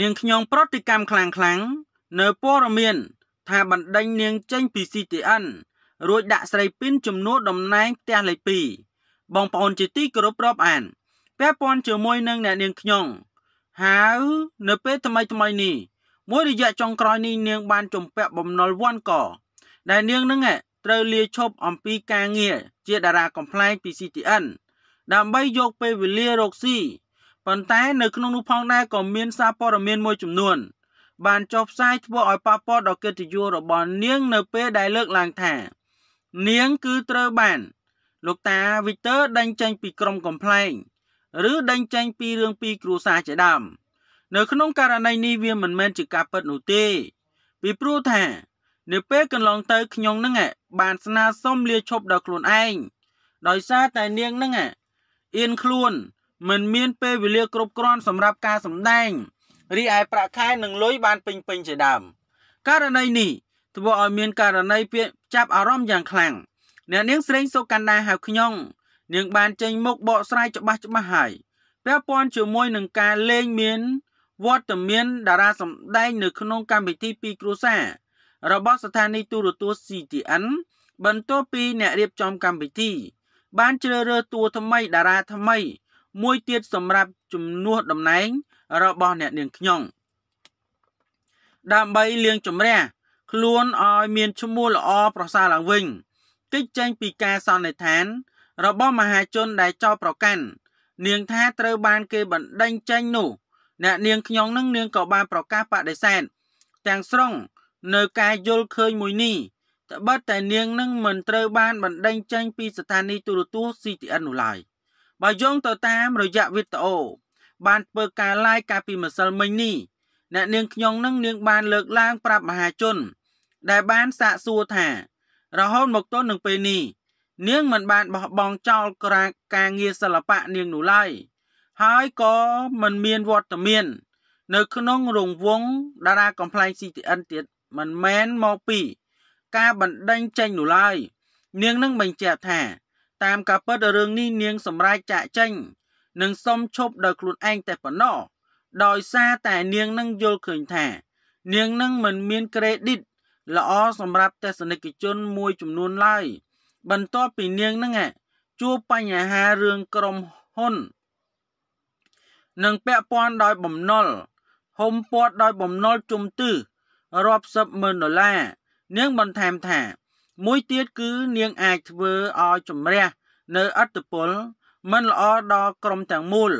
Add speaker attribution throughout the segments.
Speaker 1: នាងខ្ញុំប្រតិកម្មខ្លាំងខ្លាំងនៅព័រមៀនថាបណ្ដេញនាងចេញពី CTN រួចដាក់ស្រីពីន ចំនួនតំណែងផ្ទះលេខ2បងប្អូនជាទីគោរពរាប់អានពាក់ព័ន្ធជាមួយនឹងអ្នកនាងខ្ញុំហើយនៅពេលថ្មីថ្មីនេះមួយរយៈចុងក្រោយនេះនាងបានជំពាក់បំណុលវ៉ាន់កដែលនាងនឹងត្រូវលាឈប់អំពីការងារជាតារាកំ pl ែងពី CTN ដើម្បីយកពេលវេលារកស៊ីប៉ុន្តែនៅក្នុងនោះផងដែរក៏មានសារព័ត៌មានមួយចំនួន បានចុះផ្សាយធ្វើឲ្យប៉ះពាល់ដល់កិត្តិយសរបស់នាងនៅពេលដែលលើកឡើងថា នាងគឺត្រូវបានលោកតាវីទ័រដេញចេញពីក្រុមកំ pl ែងឬដេញចេញពីរឿងពីគ្រួសារជាដើមនៅក្នុងករណីនេះវាមិនមែនជាការពិតនោះទេពីព្រោះថា នៅពេលកន្លងទៅខ្ញុំនឹងបានស្នើសុំលាឈប់ដល់ខ្លួនឯងដោយសារតែនាងនឹងអៀនខ្លួនមិនមានពេលវេលាគ្រប់គ្រាន់សម្រាប់ការសម្ដែងរីឯប្រាក់ខែនិងលុយបានពេញពេញជាដើមករណីនេះធ្វើឲ្យមានករណីពាក្យចាប់អារម្មណ៍យ៉ាងខ្លាំងអ្នកនាងស្រេងសុកណ្ដាហៅខ្ញុំនាងបានចេញមុខបកស្រាយច្បាស់ច្បាស់ហើយពាក់ព័ន្ធជាមួយនឹងការលេងមានវត្តមានតារាសម្ដែង នៅក្នុងកម្មវិធីពីគ្រួសារ របស់ស្ថានីយទូរទស្សន៍ CTN បន្ទាប់ពីអ្នករៀបចំកម្មវិធីបានជ្រើសរើសតួថ្មីតារាថ្មីមួយទៀតសម្រាប់ជំនួសតំណែងរបស់អ្នកនាងខ្ញុំដើម្បីលាងជំរះខ្លួនឲ្យមានឈ្មោះល្អប្រសើរឡើងវិញគេចចេញពីការសន្និដ្ឋានរបស់មហាជនដែលចោទប្រកាន់នាងថាត្រូវបានគេបណ្ដេញចេញនោះអ្នកនាងខ្ញុំនឹងនាងក៏បានប្រកាសបដិសេធទាំងស្រុងនៅការយល់ឃើញមួយនេះត្បិតតែនាងនឹងមិនត្រូវបានបណ្ដេញចេញពីស្ថានីយទូរទស្សន៍ CTN នោះឡើយ។បើយោងទៅតាមរយៈវីដេអូបានធ្វើការ live កាលពីម្សិលមិញនេះអ្នក នាងខ្ញុំនឹងនាងបានលើកឡើងប្រាប់មហាជន ដែលបានសាកសួរថារហូតមកទល់នឹងពេលនេះនាងមិនបានបោះបង់ចោលក្រាការងារសិល្បៈនាងនោះឡើយហើយក៏មិនមានវត្តមាន នៅក្នុងរង្វង់តារាកំ pl ែង CTN ទៀតមិនមែនមកពី ការបណ្ដេញចេញនោះឡើយនាងនឹងបញ្ជាក់ថាតាមការពិតរឿងនេះនាងសម្រេចចាក់ចេញនិងសុំឈប់ដោយខ្លួនឯងតែប៉ុណ្ណោះដោយសារតែ នាងនឹងយល់ឃើញថា នាងនឹងមិនមានក្រេឌីតល្អសម្រាប់ទស្សនិកជនមួយចំនួនឡើយ បន្ទាប់ពីនាងនឹងជួបបញ្ហារឿងក្រុមហ៊ុន និងពាក់ព័ន្ធដោយបំណុលហុំព័ទ្ធដោយបំណុលជុំទឹះរាប់សិបម៉ឺនដុល្លារនាងបន្ថែមថាមួយទៀតគឺនាងអាចធ្វើឲ្យជំរះនៅអត្តពលមិនល្អដល់ក្រុមទាំងមូល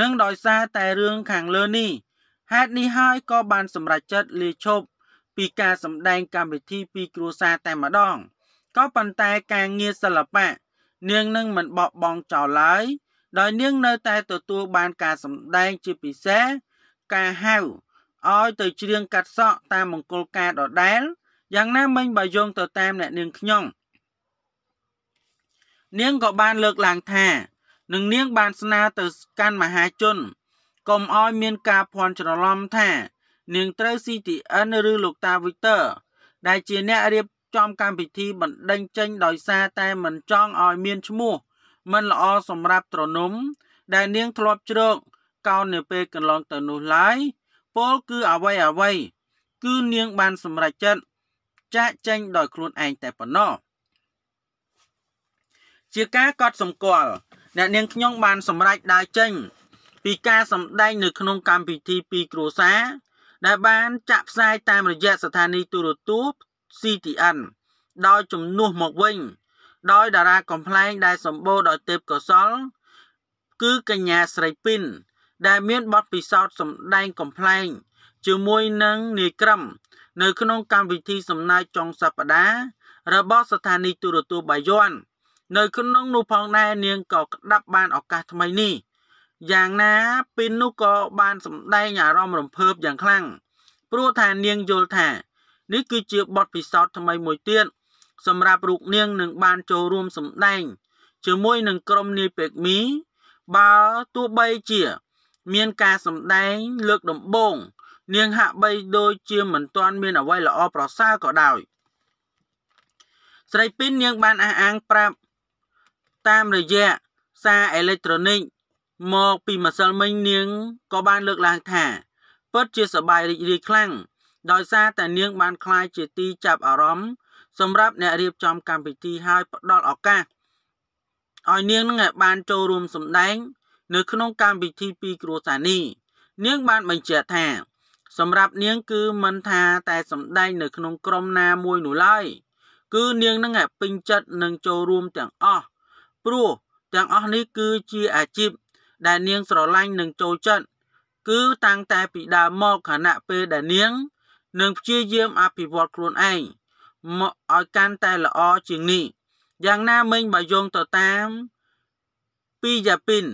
Speaker 1: និងដោយសារតែរឿងខាងលើនេះហេតុនេះហើយក៏បានសម្រេចចិត្តលាឈប់ពីការសម្ដែងកម្មវិធីពីគ្រួសារតែម្ដងក៏ប៉ុន្តែការងារសិល្បៈនាងនឹងមិនបោះបង់ចោលឡើយ ដោយនាងនៅតែទទួលបានការសម្ដែងជាពិសេសការហៅឲ្យទៅច្រៀងកាត់សក់តាមមង្គលការដដែលយ៉ាងណាមិញបើយោងទៅតាមអ្នកនាងខ្ញុំនាងក៏បានលើកឡើងថានឹងនាងបានស្នើទៅកាន់មហាជនកុំឲ្យមានការភ័ន្តច្រឡំថា នាងត្រូវ CTN ឬលោកតា Victor ដែលជាអ្នករៀបចំកម្មវិធីបណ្ដឹងចេញដោយសារតែមិនចង់ឲ្យមានឈ្មោះ មិនល្អសម្រាប់ត្រនំ ដែលនាងធ្លាប់ជ្រកកោននៅពេលកន្លងទៅនោះឡើយពលគឺអ្វីអ្វី គឺនាងបានសម្រេចចិត្តចាក់ចែងដោយខ្លួនឯងតែប៉ុណ្ណោះជាការកត់សម្គាល់អ្នកនាងខ្ញុំបាន សម្រេចដើរចេញពីការសម្ដែងនៅក្នុងកម្មវិធីពីគ្រួសារដែលបានចាក់ផ្សាយតាមរយៈស្ថានីយទូរទស្សន៍ CTN ដោយជំនួសមកវិញ ដោយតារាកំ pl ែងដែលសម្បូរ ដោយទេពកោសលគឺកញ្ញាស្រីពីន ដែល មានបទពិសោធន៍សម្ដែងកំ pl ែងជាមួយនឹងនាយក្រមនៅក្នុងកម្មវិធីសំណាយចុងសប្តាហ៍របស់ស្ថានីយទូរទស្សន៍បាយ័ននៅក្នុង នោះផងដែរនាងក៏ក្តាប់បានឱកាសថ្មីនេះយ៉ាងណាពេលនោះក៏បានសម្ដែងអារម្មណ៍រំភើបយ៉ាងខ្លាំងព្រោះថានាងយល់ថានេះគឺជាបទពិសោធន៍ថ្មីមួយទៀតសម្រាប់រូបនាងនឹងបានចូលរួមសម្ដែងជាមួយនឹងក្រុមនាយពេកមីបើទោះបីជា មានការសម្ដែងលើកដំបូងនាងហាក់បីដូចជាមិនទាន់មានអ្វីល្អប្រសើរក៏ដោយ ស្រីពីននាងបានអះអាងប្រាប់តាមរយៈសារអេເລັກត្រូនិកមកពីម្សិលមិញនាងក៏បានលើកឡើងថាពិតជាសប្បាយរីករាយខ្លាំងដោយសារតែនាងបានคลายជាទីចាប់អារម្មណ៍សម្រាប់អ្នករៀបចំកម្មវិធីហើយផ្ដល់ឱកាសឲ្យនាងនឹងបានចូលរួមសម្ដែងនៅក្នុងកម្មវិធីពីគ្រួសារនេះនាងបានបញ្ជាក់ថាសម្រាប់នាងគឺមិនថាតែសម្ដែងនៅក្នុងក្រុមណាមួយនោះឡើយគឺនាងនឹងពេញចិត្តនឹងចូលរួមទាំងអស់ព្រោះទាំងអស់នេះគឺជាអាជីពដែលនាងស្រឡាញ់និងចូលចិត្តគឺតាំងតែពីដើមមកខណៈពេលដែលនាងនឹងព្យាយាមអភិវឌ្ឍខ្លួនឯងមកឲ្យកាន់តែល្អជាងនេះយ៉ាងណាមិញបើយោងទៅតាមពីយ៉ាពីន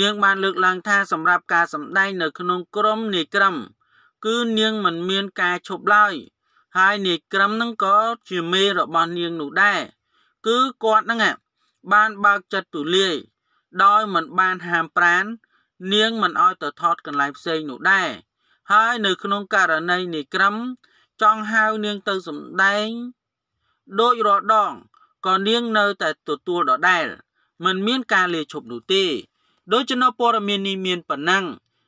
Speaker 1: នាង បានលើកឡើងថាសម្រាប់ការសម្ដែងនៅ ក្នុងក្រុមនាយក្រមគឺនាងមិនមានការឈប់ឡើយហើយនាយក្រឹមនឹងក៏ជាមេរបស់នាងនោះដែរគឺគាត់ហ្នឹងបានបើកចិត្តទូលាយដោយមិនបានហាមប្រាននាងមិនឲ្យទៅថត កន្លែងផ្សេងនោះដែរហើយនៅ ក្នុងករណីនាយក្រឹមចង់ហៅនាងទៅសម្ដែងដោយរាល់ដងក៏នាងនៅតែទទួលដដែលមិនមានការលាឈប់នោះទេ ដូចជានៅព័ត៌មាននេះមានប៉ុណ្ណឹង